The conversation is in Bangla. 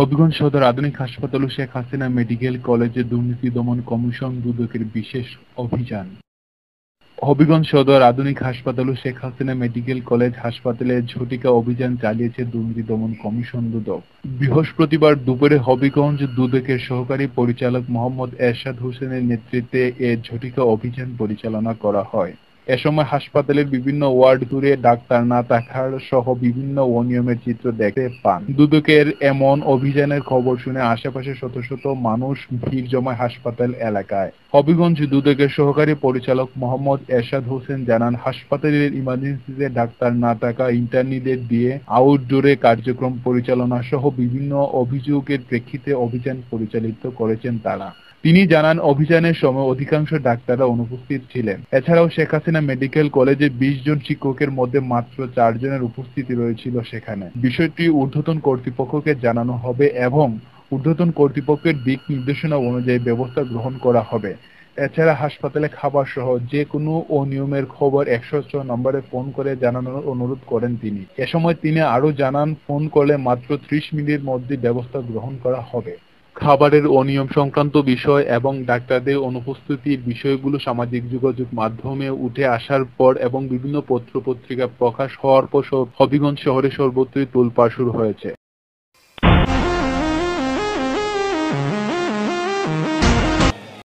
হবিগঞ্জ সদর আধুনিক হাসপাতাল ও শেখ হাসিনা মেডিকেল কলেজে দুর্নীতি দমন কমিশন দুদকের বিশেষ অভিযান হবিগঞ্জ সদর আধুনিক হাসপাতাল ও শেখ হাসিনা মেডিকেল কলেজ হাসপাতালে ঝটিকা অভিযান চালিয়েছে দুর্নীতি দমন কমিশন দুদক বৃহস্পতিবার দুপুরে হবিগঞ্জ দুদকের সহকারী পরিচালক মোহাম্মদ এরশাদ হোসেনের নেতৃত্বে এ ঝটিকা অভিযান পরিচালনা করা হয় এ সময় হাসপাতালের বিভিন্ন ওয়ার্ড ঘুরে ডাক্তার না দেখার সহ বিভিন্ন অনিয়মের চিত্র দেখতে পান দুদকের এমন অভিযানের খবর শুনে আশেপাশে শত শত মানুষ ভিড় জমায় হাসপাতাল এলাকায় হবিগঞ্জ দুদকের সহকারী পরিচালক মোহাম্মদ এরশাদ হোসেন জানান হাসপাতালের ইমার্জেন্সিতে ডাক্তার না থাকা ইন্টার্নিদের দিয়ে আউটডোরে কার্যক্রম পরিচালনা সহ বিভিন্ন অভিযোগের প্রেক্ষিতে অভিযান পরিচালিত করেছেন তারা তিনি জানান অভিযানের সময় অধিকাংশ ডাক্তাররা অনুপস্থিত ছিলেন এছাড়াও শেখ হাসিনা louisiana মেডিকেল কলেজে বিশ জন শিক্ষকের মধ্যে মাত্র চারজনের উপস্থিতি রয়েছিল সেখানে বিষয়টি ঊর্ধ্বতন কর্তৃপক্ষকে জানানো হবে এবং ঊর্ধ্বতন কর্তৃপক্ষের দিক নির্দেশনা অনুযায়ী ব্যবস্থা গ্রহণ করা হবে এছাড়া হাসপাতালে খাবার সহ যে কোনো অনিয়মের খবর একশো ছ নম্বরে ফোন করে জানানোর অনুরোধ করেন তিনি এ সময় তিনি আরো জানান ফোন করলে মাত্র ত্রিশ মিনিটের মধ্যে ব্যবস্থা গ্রহণ করা হবে খাবারের অনিয়ম সংক্রান্ত বিষয় এবং ডাক্তারদের অনুপস্থিতির বিষয়গুলো সামাজিক যোগাযোগ মাধ্যমে উঠে আসার পর এবং বিভিন্ন পত্র পত্রিকা প্রকাশ হওয়ার পর হবিগঞ্জ শহরে সর্বত্রই তোলপাড় শুরু হয়েছে।